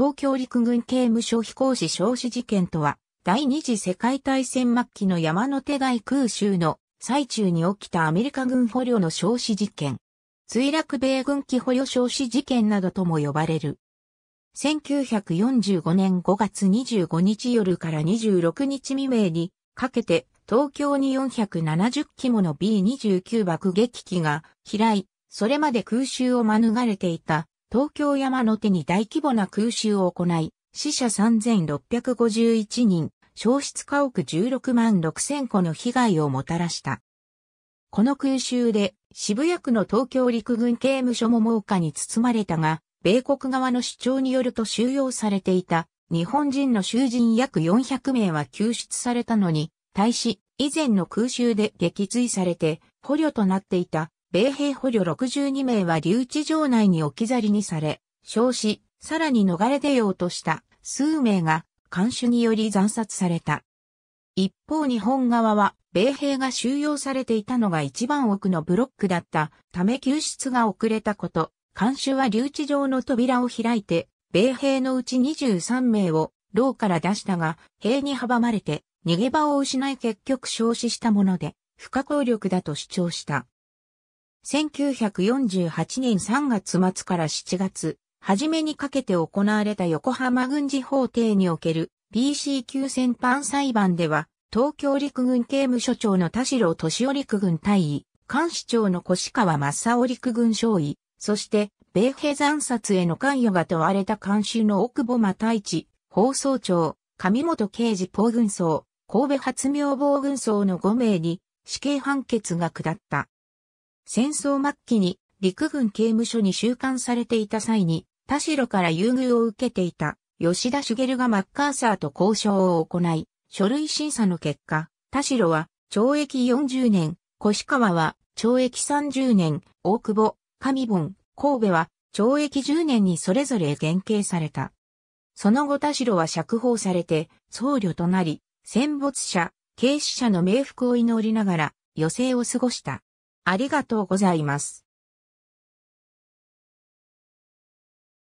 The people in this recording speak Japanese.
東京陸軍刑務所飛行士焼死事件とは、第二次世界大戦末期の山手大空襲の最中に起きたアメリカ軍捕虜の焼死事件。墜落米軍機捕虜焼死事件などとも呼ばれる。1945年5月25日夜から26日未明にかけて東京に470機もの B29 爆撃機が飛来、それまで空襲を免れていた東京山の手に大規模な空襲を行い、死者3651人、消失家屋16万6000個の被害をもたらした。この空襲で渋谷区の東京陸軍刑務所も猛火に包まれたが、米国側の主張によると収容されていた日本人の囚人約400名は救出されたのに、対し以前の空襲で撃墜されて捕虜となっていた米兵捕虜62名は留置場内に置き去りにされ、焼死、さらに逃れ出ようとした数名が監守により残殺された。一方日本側は、米兵が収容されていたのが一番奥のブロックだったため救出が遅れたこと、監守は留置場の扉を開いて、米兵のうち23名を牢から出したが、兵に阻まれて逃げ場を失い結局焼死したもので、不可抗力だと主張した。1948年3月末から7月、初めにかけて行われた横浜軍事法廷における BC 級戦犯裁判では、東京陸軍刑務所長の田代敏夫陸軍大尉、監視長の越川正夫陸軍将尉、そして、米兵残殺への関与が問われた監修の奥保又太一、放送長、上本刑事法軍曹、神戸発明防軍曹の5名に死刑判決が下った。戦争末期に陸軍刑務所に収監されていた際に、田代から優遇を受けていた吉田茂がマッカーサーと交渉を行い、書類審査の結果、田代は懲役40年、越川は懲役30年、大久保、上本、神戸は懲役10年にそれぞれ減刑された。その後田代は釈放されて僧侶となり、戦没者、軽死者の冥福を祈りながら余生を過ごした。ありがとうございます。